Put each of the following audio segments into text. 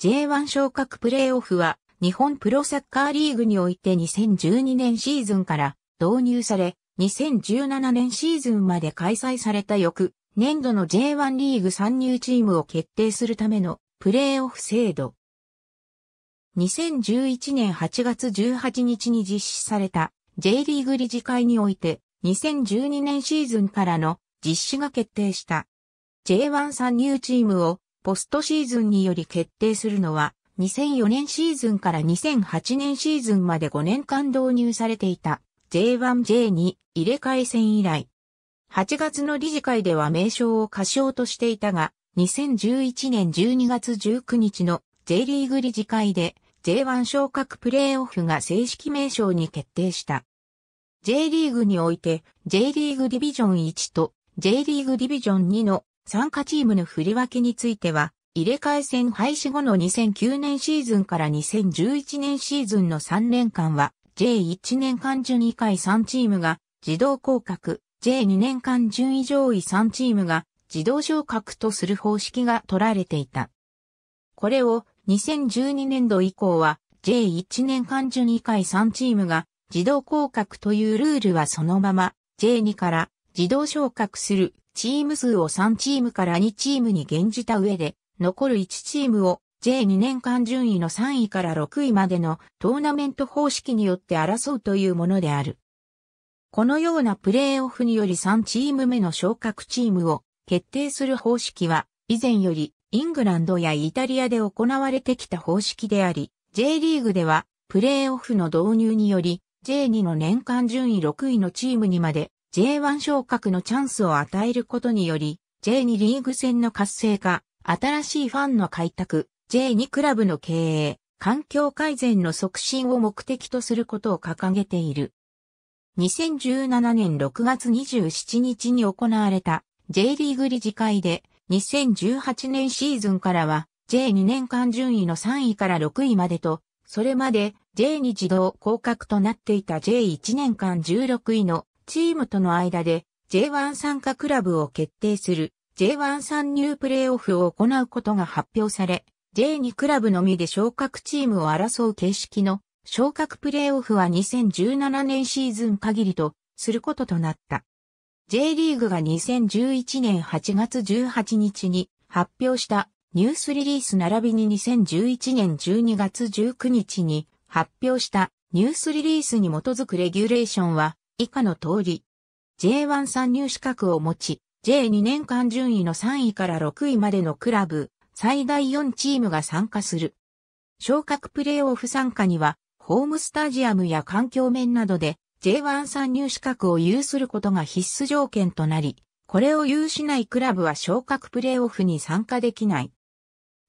J1 昇格プレーオフは日本プロサッカーリーグにおいて2012年シーズンから導入され、2017年シーズンまで開催された翌年度の J1 リーグ参入チームを決定するためのプレーオフ制度。2011年8月18日に実施された J リーグ理事会において2012年シーズンからの実施が決定した。J1 参入チームをポストシーズンにより決定するのは、2004年シーズンから2008年シーズンまで5年間導入されていた J1J に入れ替え戦以来。8月の理事会では名称を過小としていたが、2011年12月19日の J リーグ理事会で J1 昇格プレーオフが正式名称に決定した。J リーグにおいて J リーグディビジョン1と J リーグディビジョン2の参加チームの振り分けについては、入れ替え戦廃止後の2009年シーズンから2011年シーズンの3年間は、J1 年間順位下位3チームが自動降格、J2 年間順位上位3チームが自動昇格とする方式が取られていた。これを2012年度以降は J1 年間順位下位3チームが自動降格というルールはそのまま J2 から自動昇格するチーム数を3チームから2チームに減じた上で、残る1チームを J2 年間順位の3位から6位までのトーナメント方式によって争うというものである。このようなプレーオフにより3チーム目の昇格チームを決定する方式は以前よりイングランドやイタリアで行われてきた方式であり、J リーグではプレーオフの導入により J2 の年間順位6位のチームにまで J1 昇格のチャンスを与えることにより、J2 リーグ戦の活性化、新しいファンの開拓、J2 クラブの経営、環境改善の促進を目的とすることを掲げている。2017年6月27日に行われた J リーグ理事会で2018年シーズンからは J2 年間順位の3位から6位までと、それまで J2 自動降格となっていた J1 年間16位のチームとの間で J1 参加クラブを決定する J1 参入プレーオフを行うことが発表され、J2 クラブのみで昇格チームを争う形式の昇格プレーオフは2017年シーズン限りとすることとなった。J リーグが2011年8月18日に発表したニュースリリース並びに2011年12月19日に発表したニュースリリースに基づくレギュレーションは以下の通り。J1 参入資格を持ち、J2 年間順位の3位から6位までのクラブ、最大4チームが参加する。昇格プレーオフ参加には、ホームスタジアムや環境面などで J1 参入資格を有することが必須条件となり、これを有しないクラブは昇格プレーオフに参加できない。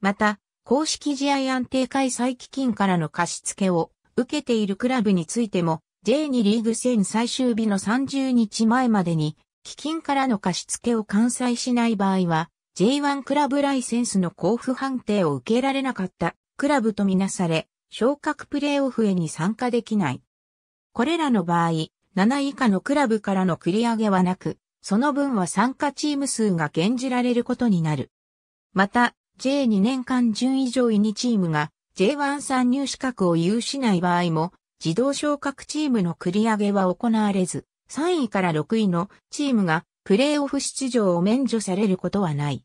また、公式試合安定開催基金からの貸し付けを受けているクラブについても、J2 リーグ戦最終日の30日前までに、基金からの貸付を完済しない場合は、J1 クラブライセンスの交付判定を受けられなかったクラブとみなされ、昇格プレーオフへに参加できない。これらの場合、7以下のクラブからの繰り上げはなく、その分は参加チーム数が減じられることになる。また、J2 年間順位上位2チームが J1 参入資格を有しない場合も、自動昇格チームの繰り上げは行われず、3位から6位のチームがプレーオフ出場を免除されることはない。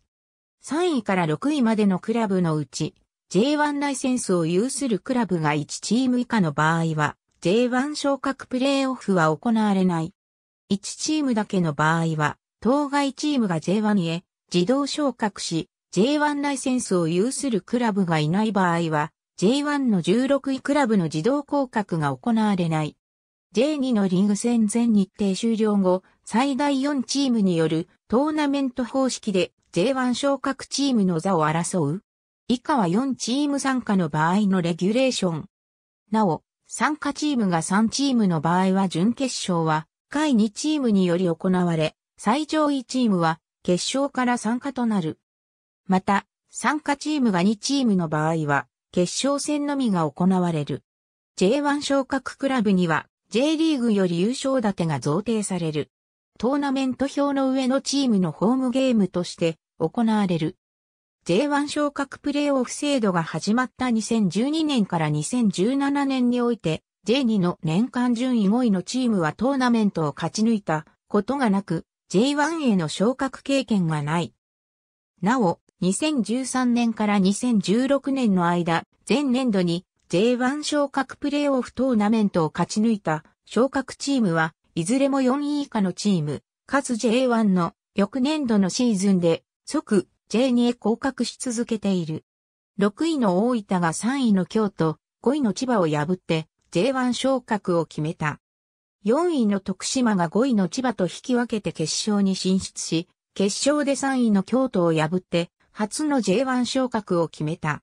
3位から6位までのクラブのうち、J1 ライセンスを有するクラブが1チーム以下の場合は、J1 昇格プレーオフは行われない。1チームだけの場合は、当該チームが J1 へ自動昇格し、J1 ライセンスを有するクラブがいない場合は、J1 の16位クラブの自動降格が行われない。J2 のリーグ戦全日程終了後、最大4チームによるトーナメント方式で J1 昇格チームの座を争う。以下は4チーム参加の場合のレギュレーション。なお、参加チームが3チームの場合は準決勝は、下位2チームにより行われ、最上位チームは決勝から参加となる。また、参加チームが2チームの場合は、決勝戦のみが行われる。J1 昇格クラブには J リーグより優勝立てが贈呈される。トーナメント表の上のチームのホームゲームとして行われる。J1 昇格プレイオフ制度が始まった2012年から2017年において、J2 の年間順位5位のチームはトーナメントを勝ち抜いたことがなく、J1 への昇格経験がない。なお、2013年から2016年の間、前年度に J1 昇格プレーオフトーナメントを勝ち抜いた昇格チームは、いずれも4位以下のチーム、かつ J1 の翌年度のシーズンで即 J2 へ降格し続けている。6位の大分が3位の京都、5位の千葉を破って J1 昇格を決めた。4位の徳島が5位の千葉と引き分けて決勝に進出し、決勝で3位の京都を破って初の J1 昇格を決めた。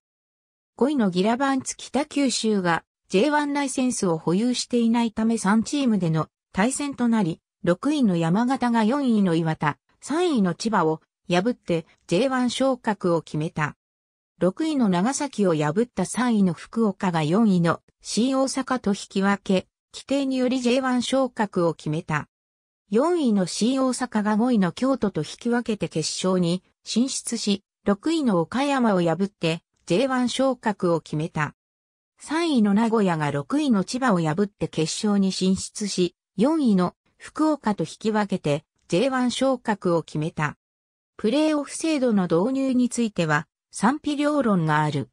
5位のギラバンツ北九州が J1 ライセンスを保有していないため3チームでの対戦となり、6位の山形が4位の岩田、3位の千葉を破って J1 昇格を決めた。6位の長崎を破った3位の福岡が4位の新大阪と引き分け、規定により J1 昇格を決めた。4位の新大阪が5位の京都と引き分けて決勝に進出し、6位の岡山を破って J1 昇格を決めた。3位の名古屋が6位の千葉を破って決勝に進出し、4位の福岡と引き分けて J1 昇格を決めた。プレーオフ制度の導入については賛否両論がある。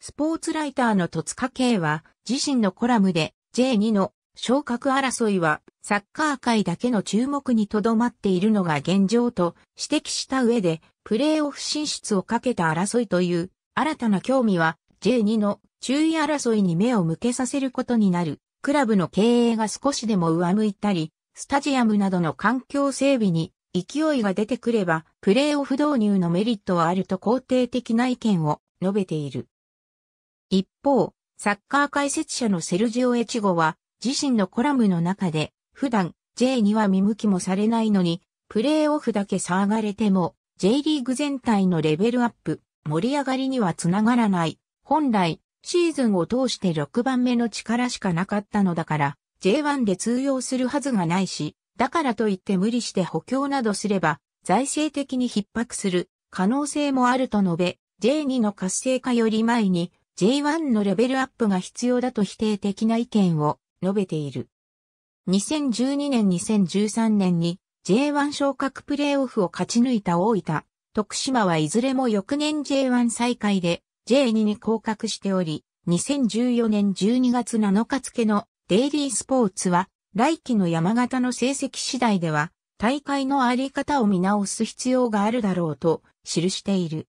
スポーツライターの戸塚圭は自身のコラムで J2 の昇格争いはサッカー界だけの注目にとどまっているのが現状と指摘した上で、プレーオフ進出をかけた争いという新たな興味は J2 の注意争いに目を向けさせることになる。クラブの経営が少しでも上向いたり、スタジアムなどの環境整備に勢いが出てくれば、プレーオフ導入のメリットはあると肯定的な意見を述べている。一方、サッカー解説者のセルジオ・エチゴは、自身のコラムの中で、普段 J には見向きもされないのに、プレーオフだけ騒がれても、J リーグ全体のレベルアップ、盛り上がりにはつながらない。本来、シーズンを通して6番目の力しかなかったのだから、J1 で通用するはずがないし、だからといって無理して補強などすれば、財政的に逼迫する可能性もあると述べ、J2 の活性化より前に J1 のレベルアップが必要だと否定的な意見を述べている。2012年2013年に J1 昇格プレーオフを勝ち抜いた大分、徳島はいずれも翌年 J1 再開で J2 に降格しており、2014年12月7日付のデイリースポーツは来季の山形の成績次第では大会のあり方を見直す必要があるだろうと記している。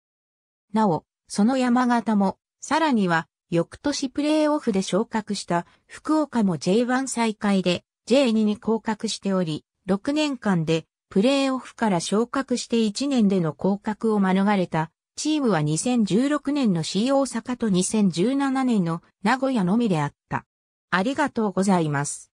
なお、その山形も、さらには翌年プレーオフで昇格した福岡も J1 再開で J2 に降格しており、6年間でプレーオフから昇格して1年での降格を免れたチームは2016年の C 大阪と2017年の名古屋のみであった。ありがとうございます。